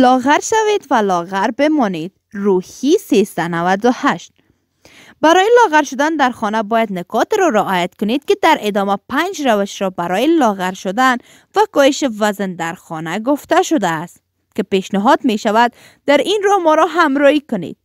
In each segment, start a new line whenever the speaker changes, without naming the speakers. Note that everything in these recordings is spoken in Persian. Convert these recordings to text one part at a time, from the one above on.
لاغر شوید و لاغر بمانید روحی 398 برای لاغر شدن در خانه باید نکات را رعایت کنید که در ادامه پنج روش را برای لاغر شدن و کاهش وزن در خانه گفته شده است که پیشنهاد می شود در این را ما را همراهی کنید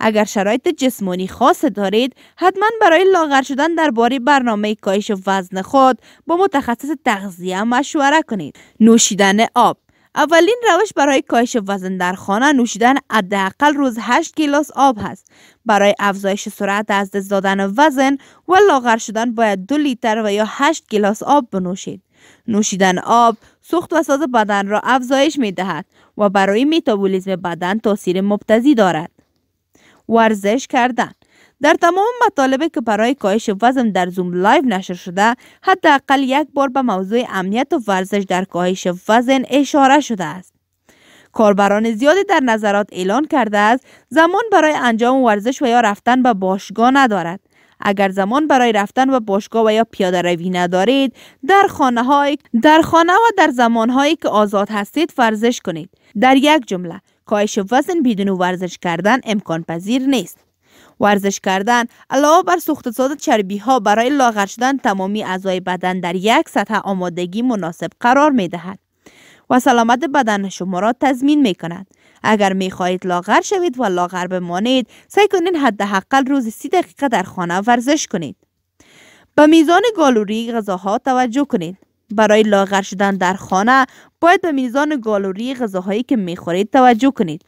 اگر شرایط جسمانی خاص دارید حتما برای لاغر شدن باری برنامه کاهش وزن خود با متخصص تغذیه مشوره کنید نوشیدن آب اولین روش برای کاهش وزن در خانه نوشیدن حداقل روز 8 گیلاس آب هست. برای افزایش سرعت از دست دادن وزن و لاغر شدن باید دو لیتر و یا 8 گیلاس آب بنوشید. نوشیدن آب سوخت و ساز بدن را افزایش می دهد و برای میتابولیزم بدن تاثیر مبتزی دارد. ورزش کردن در تمام مطالبی که برای کاهش وزن در زوم لایو نشر شده حداقل یک بار به موضوع امنیت و ورزش در کاهش وزن اشاره شده است کاربران زیادی در نظرات اعلان کرده است زمان برای انجام ورزش و یا رفتن به باشگاه ندارد اگر زمان برای رفتن به باشگاه و یا پیاده روی ندارید در خانه در خانه و در زمانهایی که آزاد هستید ورزش کنید در یک جمله کاهش وزن بدون ورزش کردن امکان پذیر نیست ورزش کردن علاوه بر سوخت ساز چربی ها برای لاغر شدن تمامی اعضای بدن در یک سطح آمادگی مناسب قرار می دهد و سلامت بدن شما را تضمین می کند اگر می خواهید لاغر شوید و لاغر بمانید سعی کنید حداقل روز سی دقیقه در خانه ورزش کنید به میزان گالوری غذاها توجه کنید برای لاغر شدن در خانه باید به میزان گالوری غذاهایی که خورید توجه کنید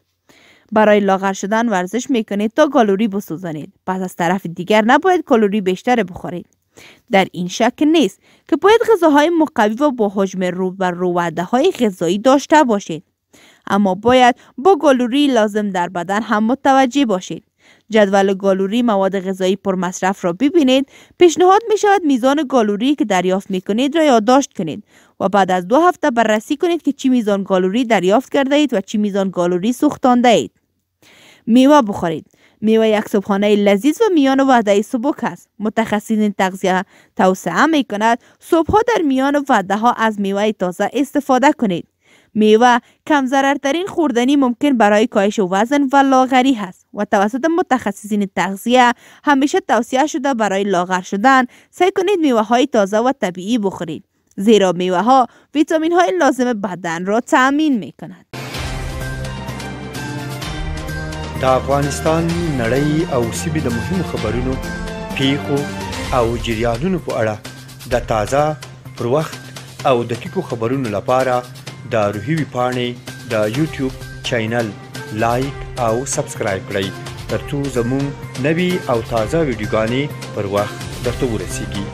برای لاغر شدن ورزش میکنید تا کالوری بسوزانید پس از طرف دیگر نباید کالوری بیشتر بخورید در این شک نیست که باید غذاهای مقوی و با حجم رو و روده های غذایی داشته باشید اما باید با گالوری لازم در بدن هم متوجه باشید جدول گالوری مواد غذایی پر مصرف را ببینید پیشنهاد می شود میزان گالوری که دریافت می کنید را یادداشت کنید و بعد از دو هفته بررسی کنید که چی میزان گالوری دریافت کرده اید و چی میزان گالوری سوختانده اید میوه بخورید میوه یک صبحانه لذیذ و میان وعده سبک است متخصصین تغذیه توسعه می کند صبحها در میان وعده ها از میوه تازه استفاده کنید میوه کم ضررترین خوردنی ممکن برای کاهش وزن و لاغری هست و توسط متخصصین تغذیه همیشه توصیه شده برای لاغر شدن سعی کنید میوه های تازه و طبیعی بخورید زیرا میوه ها ویتامین های لازم بدن را تأمین می کند.
د افغانستان نړۍ او سیمې د مهمو خبرونو پیښو او جریانونو په اړه د تازه پر وخت او دقیقو خبرونو لپاره د روحي پاڼې د یوټیوب چینل لایک او سبسکرایب کړئ ترڅو زموږ نوي او تازه ویډیوګانې پر وخت درته ورسیږي